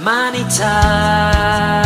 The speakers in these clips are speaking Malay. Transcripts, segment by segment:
Money time.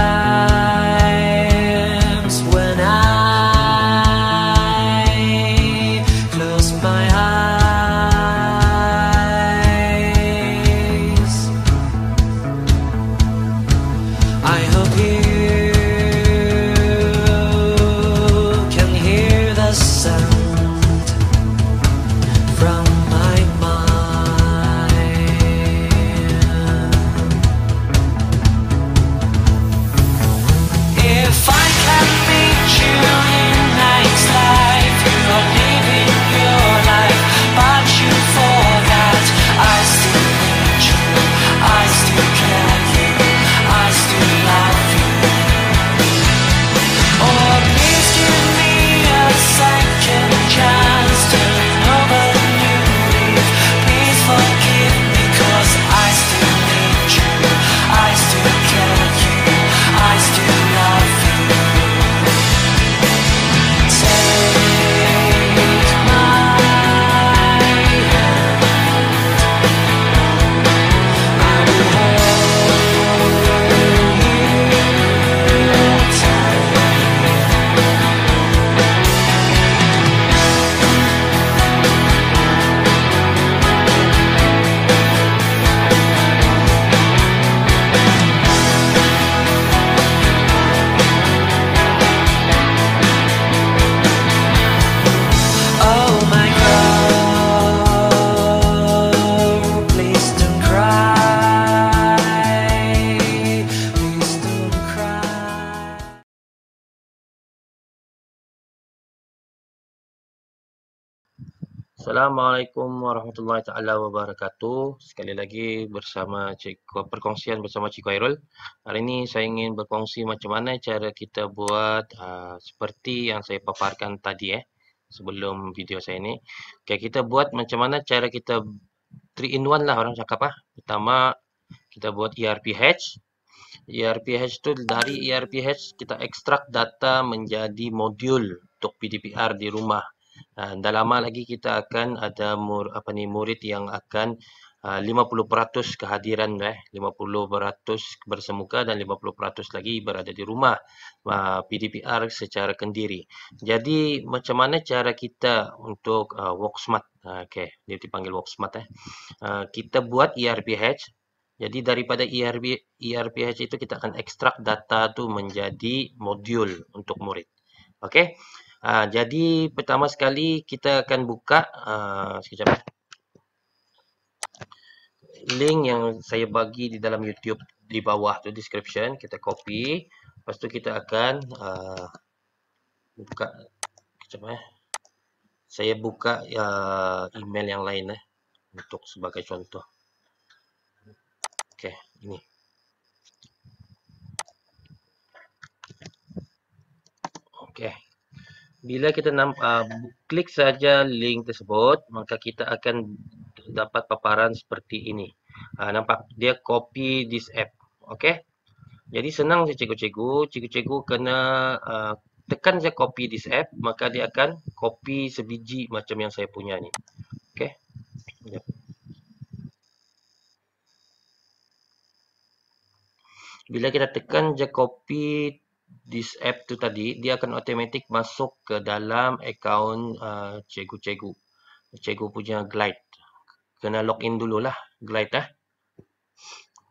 Assalamualaikum warahmatullahi taala wabarakatuh. Sekali lagi bersama cik perkongsian bersama cik Airul. Hari ini saya ingin berkongsi macam mana cara kita buat uh, seperti yang saya paparkan tadi eh sebelum video saya ini. Okey, kita buat macam mana cara kita 3 in 1 lah orang cakap ah. Pertama kita buat ERP hatch. ERP hatch tu dari ERP hatch kita ekstrak data menjadi modul untuk PDPR di rumah dah lama lagi kita akan ada mur, apa ni murid yang akan ah, uh, 50% kehadiran eh 50% bersemuka dan 50% lagi berada di rumah uh, ah, PDPR secara kendiri. Jadi macam mana cara kita untuk uh, work smart? Uh, Okey, dia dipanggil work smart eh. Uh, kita buat ERPH jadi daripada ERP ERPH itu kita akan ekstrak data tu menjadi modul untuk murid. Okey. Ha, jadi pertama sekali kita akan buka ha, sekejap. Eh. link yang saya bagi di dalam YouTube di bawah tu description. Kita copy. Pastu kita akan ha, buka. Sekejap eh. Saya buka ha, email yang lain eh. Untuk sebagai contoh. Okay, Ini. Okay bila kita nampak, uh, klik saja link tersebut, maka kita akan dapat paparan seperti ini. Uh, nampak? Dia copy this app. Okay? Jadi senang saja cikgu-cikgu. Cikgu-cikgu kena uh, tekan saja copy this app, maka dia akan copy sebiji macam yang saya punya ni. Okay? Yep. Bila kita tekan je copy this app tu tadi dia akan automatic masuk ke dalam account uh, cikgu-cikgu. Uh, cikgu punya Glide. Kena login dululah Glide ah.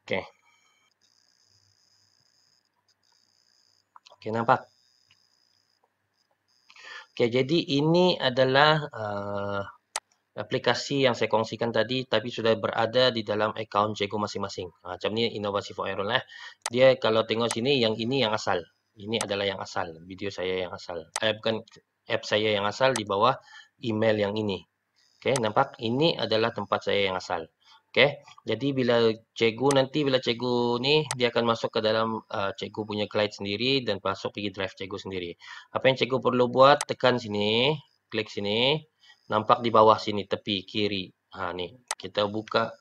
Okay. Okay nampak. Okay jadi ini adalah uh, aplikasi yang saya kongsikan tadi tapi sudah berada di dalam account cikgu masing-masing. Ah, macam ni inovasi for Iron lah. Eh. Dia kalau tengok sini yang ini yang asal ini adalah yang asal video saya yang asal eh, bukan app saya yang asal di bawah email yang ini oke okay, nampak ini adalah tempat saya yang asal oke okay, jadi bila cegu nanti bila cegu ni dia akan masuk ke dalam uh, cikgu punya client sendiri dan masuk ke drive cegu sendiri apa yang cegu perlu buat tekan sini klik sini nampak di bawah sini tepi kiri ha ni kita buka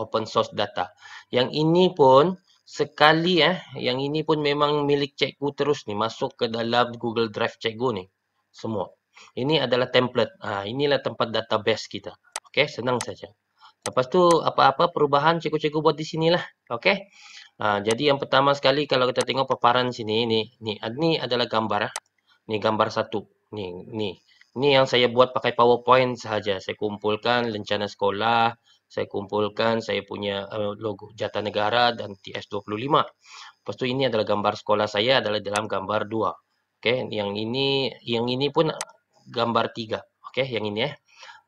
open source data yang ini pun sekali eh yang ini pun memang milik cikgu terus ni masuk ke dalam Google Drive cikgu ni semua ini adalah template ha, inilah tempat database kita okey senang saja lepas tu apa-apa perubahan cikgu-cikgu buat di sinilah okey ha, jadi yang pertama sekali kalau kita tengok paparan sini ni ni ni adalah gambar eh. ni gambar satu ni ni ni yang saya buat pakai PowerPoint sahaja saya kumpulkan rencana sekolah saya kumpulkan saya punya eh, logo Jata Negara dan TS25. Lepas tu ini adalah gambar sekolah saya adalah dalam gambar 2. Okey, yang ini yang ini pun gambar 3. Okey, yang ini eh.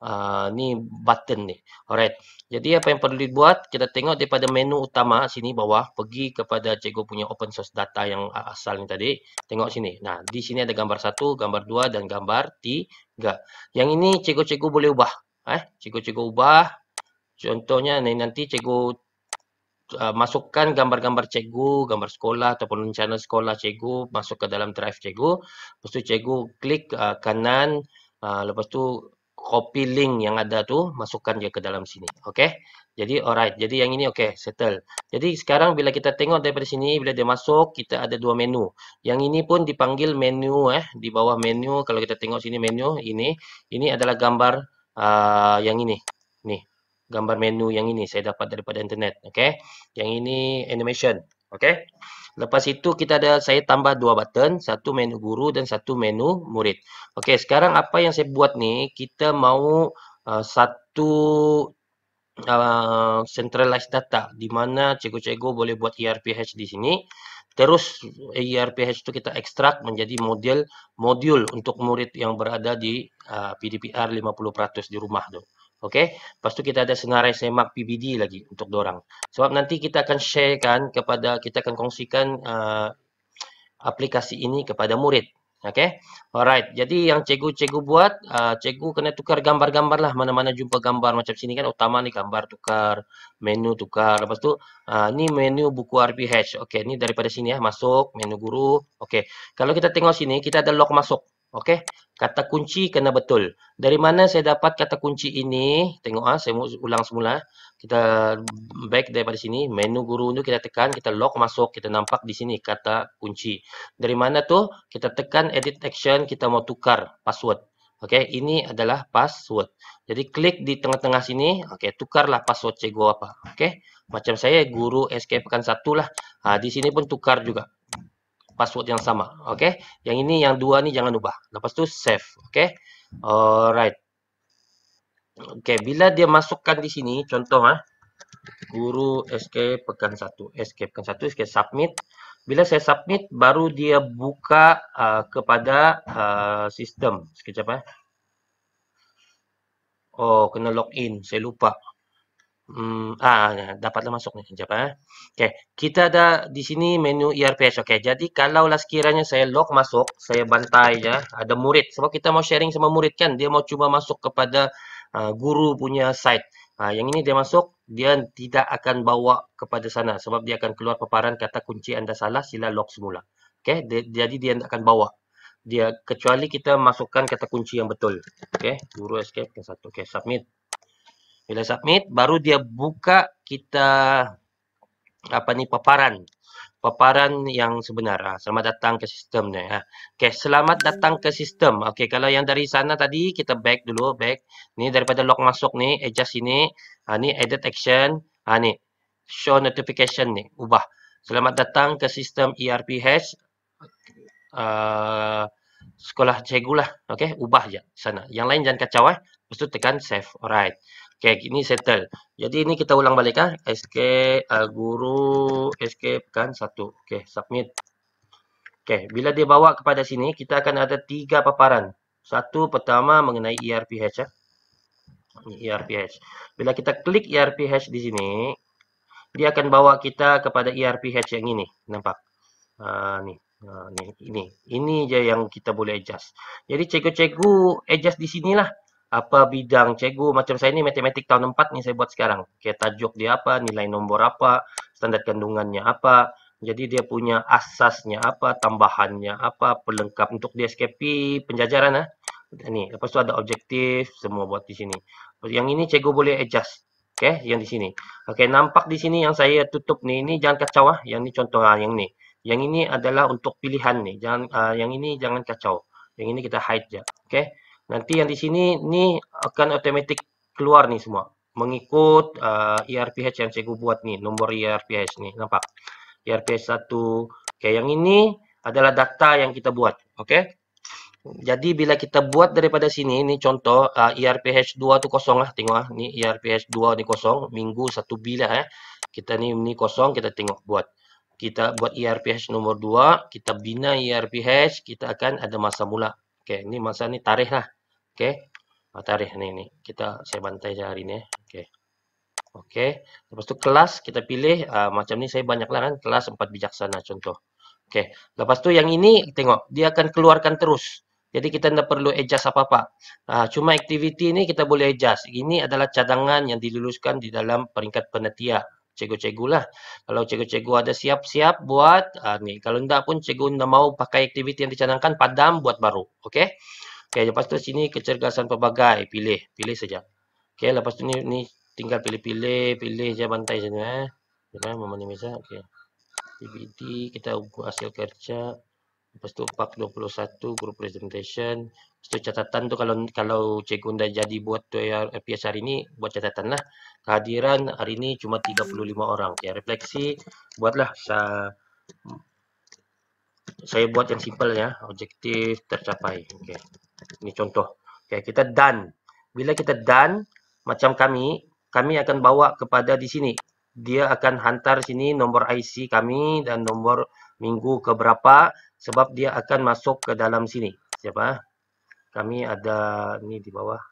Uh, ni button ni. Alright. Jadi apa yang perlu dibuat? Kita tengok daripada menu utama sini bawah. Pergi kepada cikgu punya open source data yang asal ni tadi. Tengok sini. Nah, di sini ada gambar satu, gambar dua dan gambar tiga. Yang ini cikgu-cikgu boleh ubah. Eh, cikgu-cikgu ubah. Contohnya nanti cikgu uh, masukkan gambar-gambar cikgu, gambar sekolah ataupun rencana sekolah cikgu masuk ke dalam drive cikgu. Lepas tu cikgu klik uh, kanan, uh, lepas tu copy link yang ada tu masukkan dia ke dalam sini. Okey. Jadi alright. Jadi yang ini okey, settle. Jadi sekarang bila kita tengok daripada sini bila dia masuk, kita ada dua menu. Yang ini pun dipanggil menu eh di bawah menu kalau kita tengok sini menu ini, ini adalah gambar uh, yang ini. Nih, gambar menu yang ini saya dapat daripada internet okey yang ini animation okey lepas itu kita ada saya tambah dua button satu menu guru dan satu menu murid okey sekarang apa yang saya buat ni kita mau uh, satu uh, centralized data di mana cikgu-cikgu boleh buat ERPH di sini terus ERPH itu kita extract menjadi model modul untuk murid yang berada di uh, PDPR 50% di rumah tu Okay, Lepas tu kita ada senarai semak PBD lagi untuk dorang. Sebab nanti kita akan sharekan kepada, kita akan kongsikan uh, aplikasi ini kepada murid. Okay, Alright. Jadi yang cikgu-cikgu buat, uh, cikgu kena tukar gambar-gambar lah. Mana-mana jumpa gambar macam sini kan. Utama ni gambar tukar, menu tukar. Lepas tu, uh, ni menu buku RPH. Okay, Ni daripada sini ya. Masuk, menu guru. Okay, Kalau kita tengok sini, kita ada log masuk. Okey, kata kunci kena betul. Dari mana saya dapat kata kunci ini? Tengok ah, saya ulang semula. Eh. Kita back daripada sini, menu guru tu kita tekan, kita lock masuk, kita nampak di sini kata kunci. Dari mana tu? Kita tekan edit action, kita mau tukar password. Okey, ini adalah password. Jadi klik di tengah-tengah sini, okey, tukarlah password cikgu apa. Okey. Macam saya guru SK pekan 1 lah. Ha, di sini pun tukar juga password yang sama. Okey. Yang ini, yang dua ni jangan ubah. Lepas tu save. Okey. Alright. Okey. Bila dia masukkan di sini, contoh ah, guru SK pekan satu, SK pekan satu, SK submit. Bila saya submit, baru dia buka uh, kepada uh, sistem. Sekejap ya. Eh. Oh, kena login. Saya lupa. Hmm, ah, ah, ah, dapatlah masuk ni sekejap eh. Okey, kita ada di sini menu ERPS. Okey, jadi kalau lah sekiranya saya log masuk, saya bantai ya. Ada murid sebab kita mau sharing sama murid kan, dia mau cuba masuk kepada uh, guru punya site. Ah, uh, yang ini dia masuk, dia tidak akan bawa kepada sana sebab dia akan keluar paparan kata kunci anda salah, sila log semula. Okey, jadi dia tidak akan bawa. Dia kecuali kita masukkan kata kunci yang betul. Okey, guru escape ke satu. Okey, submit. Bila submit, baru dia buka kita apa ni paparan. Paparan yang sebenar. Ha, selamat datang ke sistem ni. Ha. Okay, selamat datang ke sistem. Okay, kalau yang dari sana tadi, kita back dulu. Back. Ni daripada log masuk ni, adjust ini. Ha, ni edit action. Ha, ni show notification ni. Ubah. Selamat datang ke sistem ERPH. Uh, ah, sekolah cikgu lah. Okay, ubah je sana. Yang lain jangan kacau eh. Lepas tu tekan save. Alright. Okey, ini settle. Jadi ini kita ulang balik ah. Ha? Escape uh, guru escape kan satu. Okey, submit. Okey, bila dia bawa kepada sini, kita akan ada tiga paparan. Satu pertama mengenai ERPH ah. Ha? E ini ERPH. Bila kita klik ERPH di sini, dia akan bawa kita kepada ERPH yang ini. Nampak? Ah uh, ni. Uh, ni, ini ini je yang kita boleh adjust. Jadi cikgu-cikgu adjust di sinilah apa bidang cikgu macam saya ni matematik tahun 4 ni saya buat sekarang. Okay, tajuk dia apa, nilai nombor apa, standard kandungannya apa. Jadi dia punya asasnya apa, tambahannya apa, pelengkap untuk dia SKP, penjajaran lah. Ha? Ni, lepas tu ada objektif, semua buat di sini. Yang ini cikgu boleh adjust. Okay, yang di sini. Okay, nampak di sini yang saya tutup ni, ini jangan kacau lah. Yang ni contoh lah, yang ni. Yang ini adalah untuk pilihan ni. Jangan, uh, yang ini jangan kacau. Yang ini kita hide je. Okay. Nanti yang di sini ni akan automatik keluar ni semua mengikut uh, ERPH yang cikgu buat ni, nombor ERPH ni nampak. ERPH 1. Okey, yang ini adalah data yang kita buat. Okey. Jadi bila kita buat daripada sini ni contoh uh, ERPH 2 tu kosong lah tengok ah. Ni ERPH 2 ni kosong, minggu 1 bila eh. Kita ni ni kosong kita tengok buat. Kita buat ERPH nombor 2, kita bina ERPH, kita akan ada masa mula Okey, ni masa ni tarikh lah. Okey. Oh, tarikh ni ni. Kita saya bantai je hari ni eh. Okey. Okey. Lepas tu kelas kita pilih uh, macam ni saya banyaklah kan kelas empat bijaksana contoh. Okey. Lepas tu yang ini tengok dia akan keluarkan terus. Jadi kita tidak perlu adjust apa-apa. Uh, cuma aktiviti ini kita boleh adjust. Ini adalah cadangan yang diluluskan di dalam peringkat penetia cikgu-cikgu lah. Kalau cikgu-cikgu ada siap-siap buat uh, ni. Kalau tidak pun cikgu tidak mau pakai aktiviti yang dicanangkan padam buat baru. Okey. Okey. Lepas tu sini kecergasan pelbagai. Pilih. Pilih saja. Okey. Lepas tu ni, ni tinggal pilih-pilih. Pilih saja bantai sini eh. Bila eh, mana meja. Okey. PBD kita buat hasil kerja. Lepas tu PAK 21 Group Presentation. So catatan tu kalau kalau cikgu dah jadi buat tu RPS eh, hari ni, buat catatan lah. Kehadiran hari ni cuma 35 orang. Okay, ya, refleksi buatlah. Sa saya buat yang simple ya. Objektif tercapai. Okay. Ini contoh. Okay, kita done. Bila kita done, macam kami, kami akan bawa kepada di sini. Dia akan hantar sini nombor IC kami dan nombor minggu keberapa. Sebab dia akan masuk ke dalam sini. Siapa? Siapa? kami ada ni di bawah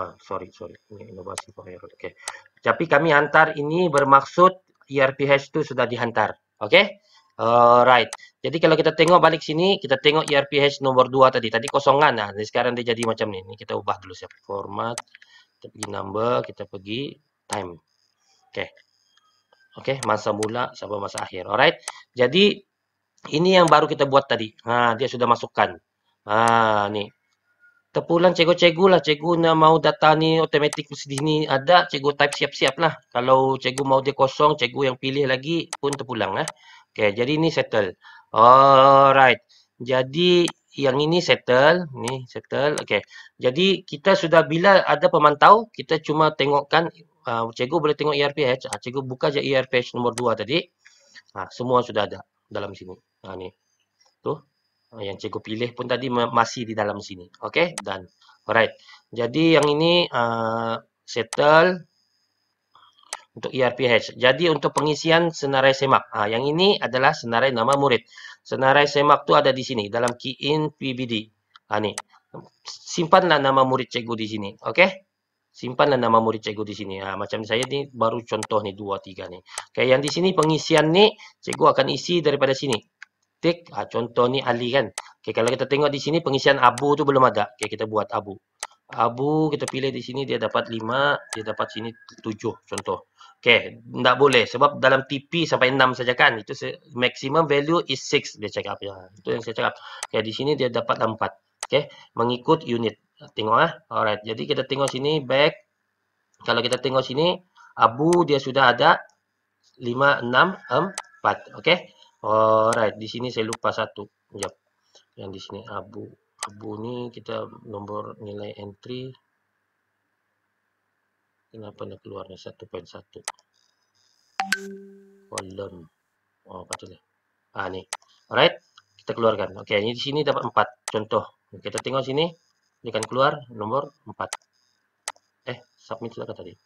ah, sorry sorry ini inovasi power okey tapi kami hantar ini bermaksud ERPH tu sudah dihantar okey Alright. Jadi kalau kita tengok balik sini, kita tengok ERPH nomor 2 tadi. Tadi kosongan lah. Jadi sekarang dia jadi macam ni. Ini kita ubah dulu siap. Format. Kita pergi number. Kita pergi time. Okay. Okay. Masa mula sampai masa akhir. Alright. Jadi ini yang baru kita buat tadi. Ha, dia sudah masukkan. Ha ni. Terpulang cikgu-cikgu lah. Cikgu nak mau data ni automatik sedih ni ada. Cikgu type siap-siap lah. Kalau cikgu mau dia kosong, cikgu yang pilih lagi pun terpulang lah. Eh. Okay, jadi ni settle. Alright. Jadi yang ini settle. Ni settle. Okay. Jadi kita sudah bila ada pemantau, kita cuma tengokkan. Uh, cikgu boleh tengok ERPH. Ha, cikgu buka je ERPH nombor 2 tadi. Ha, semua sudah ada dalam sini. Ha, ni. Tu. Hmm. yang cikgu pilih pun tadi masih di dalam sini. Okey, dan alright. Jadi yang ini uh, settle untuk ERPH. Jadi untuk pengisian senarai semak. Uh, yang ini adalah senarai nama murid. Senarai semak tu ada di sini dalam key in PBD. Ha, ah, ni. Simpanlah nama murid cikgu di sini. Okey. Simpanlah nama murid cikgu di sini. Ha, macam saya ni baru contoh ni dua tiga ni. Okay, yang di sini pengisian ni cikgu akan isi daripada sini take ha, contoh ni Ali kan. Okay, kalau kita tengok di sini pengisian abu tu belum ada. Okay, kita buat abu. Abu kita pilih di sini dia dapat 5, dia dapat sini 7 contoh. Okay, tak boleh sebab dalam TP sampai 6 saja kan. Itu maximum value is 6 dia cakap ya. Itu yang saya cakap. Okay, di sini dia dapat 4. Okay, mengikut unit. Tengok ah. Ha. Alright. Jadi kita tengok sini back kalau kita tengok sini abu dia sudah ada 5 6 4. Okay. Alright, di sini saya lupa satu. Yap. Yang di sini abu. Abu ini kita nomor nilai entry. Kenapa nak keluarnya 1.1? Kolom. Oh, patutlah. Ah, ni. Alright, kita keluarkan. Oke, ini di sini dapat 4. Contoh. Kita tengok sini. Ini kan keluar nomor 4. Eh, submit sudah tadi.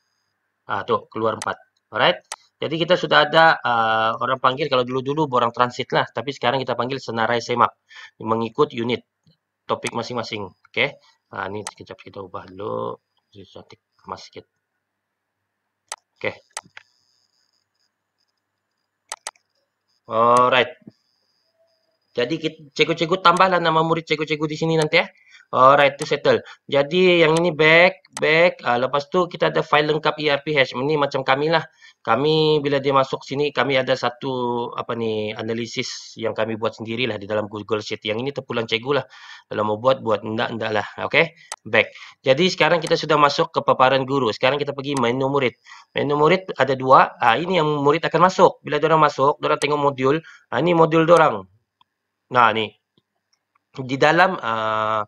Ah, tuh, keluar 4. Alright. Jadi kita sudah ada uh, orang panggil kalau dulu-dulu borang transit lah, tapi sekarang kita panggil senarai semak mengikut unit topik masing-masing. Oke. Okay? Nah, ini sekejap kita ubah dulu cantik kemas Oke. Okay. Alright. Jadi cikgu-cikgu tambahlah nama murid cikgu-cikgu di sini nanti ya. Eh. Alright, itu settle. Jadi yang ini back, back. Uh, lepas tu kita ada file lengkap ERPH. Ini macam kami lah. Kami bila dia masuk sini, kami ada satu apa ni analisis yang kami buat sendirilah di dalam Google Sheet. Yang ini tepulan cikgu lah. Kalau mau buat, buat. Tidak, tidak lah. Okay, back. Jadi sekarang kita sudah masuk ke paparan guru. Sekarang kita pergi menu murid. Menu murid ada dua. Uh, ini yang murid akan masuk. Bila dia orang masuk, dia orang tengok modul. Uh, ini modul dia orang. Nah ni di dalam uh,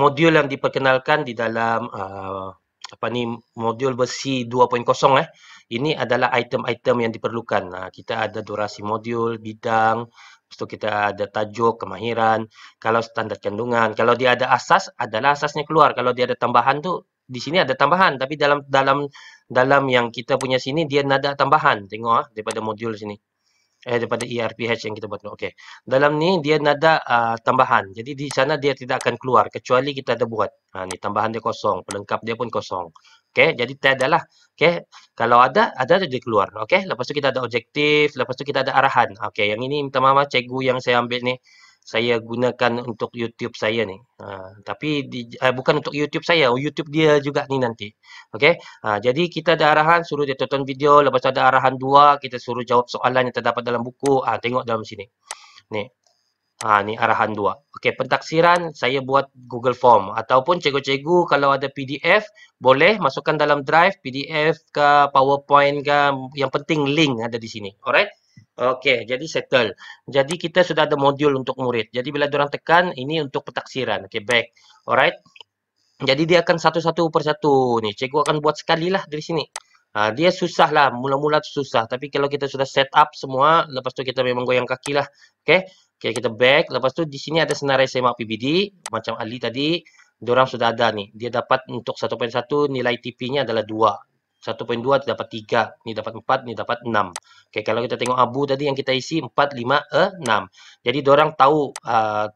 modul yang diperkenalkan di dalam uh, apa ni modul versi 2.0 eh ini adalah item-item yang diperlukan. Nah, kita ada durasi modul, bidang, lepas kita ada tajuk, kemahiran, kalau standar kandungan, kalau dia ada asas adalah asasnya keluar. Kalau dia ada tambahan tu di sini ada tambahan tapi dalam dalam dalam yang kita punya sini dia nada tambahan. Tengok ah daripada modul sini eh daripada ERPH yang kita buat tu. Okey. Dalam ni dia ada uh, ah, tambahan. Jadi di sana dia tidak akan keluar kecuali kita ada buat. Ha ni tambahan dia kosong, pelengkap dia pun kosong. Okey, jadi tiadalah. Okey. Kalau ada, ada dia keluar. Okey. Lepas tu kita ada objektif, lepas tu kita ada arahan. Okey, yang ini minta maaf cikgu yang saya ambil ni saya gunakan untuk YouTube saya ni. Ha, tapi di, uh, bukan untuk YouTube saya, oh, YouTube dia juga ni nanti. Okey. Ha, jadi kita ada arahan suruh dia tonton video, lepas tu ada arahan dua kita suruh jawab soalan yang terdapat dalam buku. Ah tengok dalam sini. Ni. Ha, ni arahan dua. Okey, pentaksiran saya buat Google Form ataupun cikgu-cikgu kalau ada PDF boleh masukkan dalam drive PDF ke PowerPoint ke yang penting link ada di sini. Alright. Okey, jadi settle. Jadi kita sudah ada modul untuk murid. Jadi bila dia orang tekan ini untuk petaksiran. Okey, back. Alright. Jadi dia akan satu-satu persatu ni. Cikgu akan buat sekali lah dari sini. Uh, dia susah lah, mula-mula susah. Tapi kalau kita sudah set up semua, lepas tu kita memang goyang kaki lah. Okay, okay kita back. Lepas tu di sini ada senarai semak PBD. Macam Ali tadi, diorang sudah ada ni. Dia dapat untuk 1.1, nilai TP-nya adalah 2. 1.2 dapat 3, ni dapat 4, ni dapat 6. Okay, kalau kita tengok abu tadi yang kita isi 4 5 6. Jadi diorang tahu uh,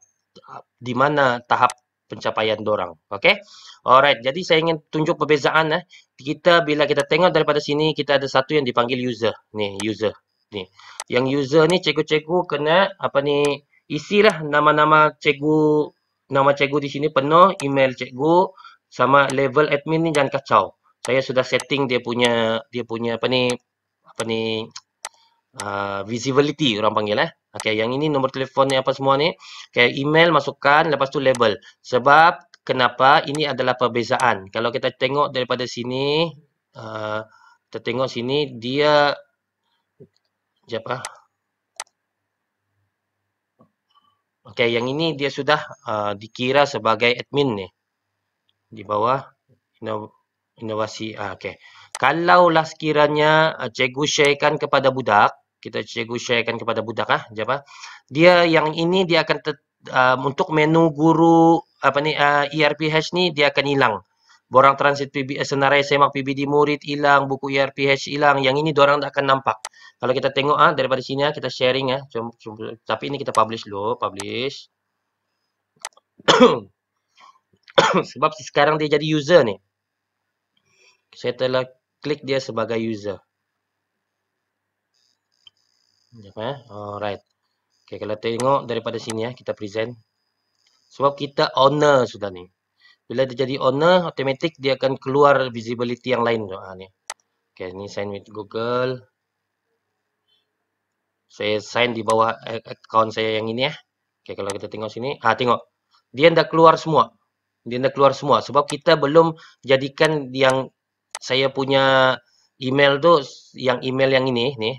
di mana tahap pencapaian diorang. Okay, Alright, jadi saya ingin tunjuk perbezaan eh. Kita bila kita tengok daripada sini kita ada satu yang dipanggil user. Nih, user. Nih, Yang user ni cikgu-cikgu kena apa ni isilah nama-nama cikgu nama cikgu di sini penuh, email cikgu sama level admin ni jangan kacau saya sudah setting dia punya dia punya apa ni apa ni uh, visibility orang panggil eh. Okey, yang ini nombor telefon ni apa semua ni. Okey, email masukkan lepas tu label. Sebab kenapa ini adalah perbezaan. Kalau kita tengok daripada sini uh, kita tengok sini dia siapa? Ah. Okey, yang ini dia sudah uh, dikira sebagai admin ni. Di bawah you know, inovasi. Ah, okay. Kalaulah sekiranya uh, cikgu sharekan kepada budak, kita cikgu sharekan kepada budak ah, apa? Dia yang ini dia akan ter, uh, ah, untuk menu guru apa ni uh, ah, ERPH ni dia akan hilang. Borang transit PB, eh, senarai semak PBD murid hilang, buku ERPH hilang, yang ini orang tak akan nampak. Kalau kita tengok ah daripada sini ah kita sharing ah. tapi ini kita publish dulu, publish. Sebab sekarang dia jadi user ni saya telah klik dia sebagai user. Apa eh. Alright. Okay, kalau tengok daripada sini ya kita present. Sebab kita owner sudah ni. Bila dia jadi owner, otomatik dia akan keluar visibility yang lain. Ah ni. Okay, ni sign with Google. Saya sign di bawah account saya yang ini ya. Okay, kalau kita tengok sini. Ha, tengok. Dia dah keluar semua. Dia dah keluar semua. Sebab kita belum jadikan yang saya punya email tu yang email yang ini ni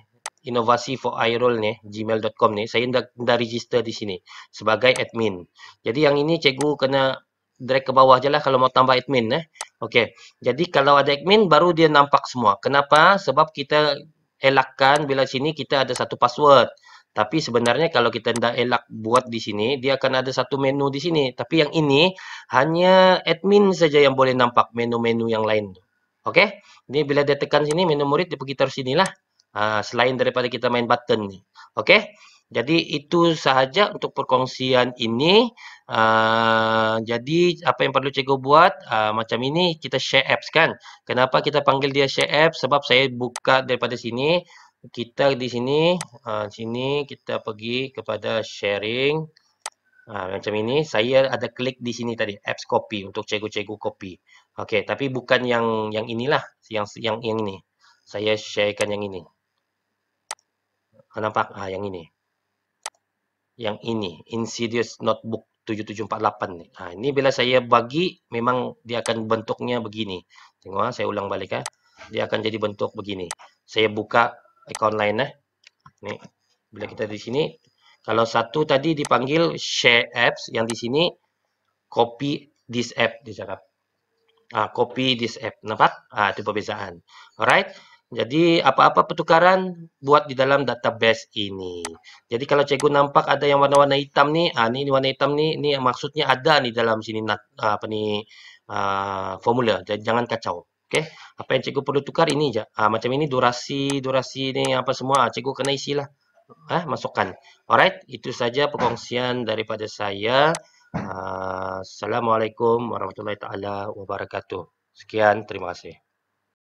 inovasi for iroll ni gmail.com ni saya dah, dah register di sini sebagai admin jadi yang ini cikgu kena drag ke bawah je lah kalau mau tambah admin eh. Okey. Jadi kalau ada admin baru dia nampak semua. Kenapa? Sebab kita elakkan bila sini kita ada satu password. Tapi sebenarnya kalau kita tidak elak buat di sini, dia akan ada satu menu di sini. Tapi yang ini hanya admin saja yang boleh nampak menu-menu yang lain tu. Okey. Ini bila dia tekan sini menu murid dia pergi terus sinilah. Ah uh, selain daripada kita main button ni. Okey. Jadi itu sahaja untuk perkongsian ini. Uh, jadi apa yang perlu cikgu buat uh, macam ini kita share apps kan. Kenapa kita panggil dia share apps? Sebab saya buka daripada sini. Kita di sini, uh, sini kita pergi kepada sharing. Uh, macam ini saya ada klik di sini tadi apps copy untuk cikgu-cikgu copy. Okey, tapi bukan yang yang inilah, yang yang yang ini. Saya sharekan yang ini. Nampak? Ah, yang ini. Yang ini, Insidious Notebook 7748 ni. Ah, ini bila saya bagi memang dia akan bentuknya begini. Tengok ah, saya ulang balik ah. Dia akan jadi bentuk begini. Saya buka ikon lain eh. Ni, bila kita di sini, kalau satu tadi dipanggil share apps, yang di sini copy this app dia cakap uh, copy this app nampak uh, itu perbezaan alright jadi apa-apa pertukaran buat di dalam database ini jadi kalau cikgu nampak ada yang warna-warna hitam ni uh, ni warna hitam ni ni maksudnya ada ni dalam sini uh, apa ni uh, formula jadi jangan kacau Okay. Apa yang cikgu perlu tukar ini je. Ha, macam ini durasi, durasi ni apa semua. Cikgu kena isilah. Ha, masukkan. Alright. Itu saja perkongsian daripada saya. Ah, Assalamualaikum warahmatullahi taala wabarakatuh. Sekian, terima kasih.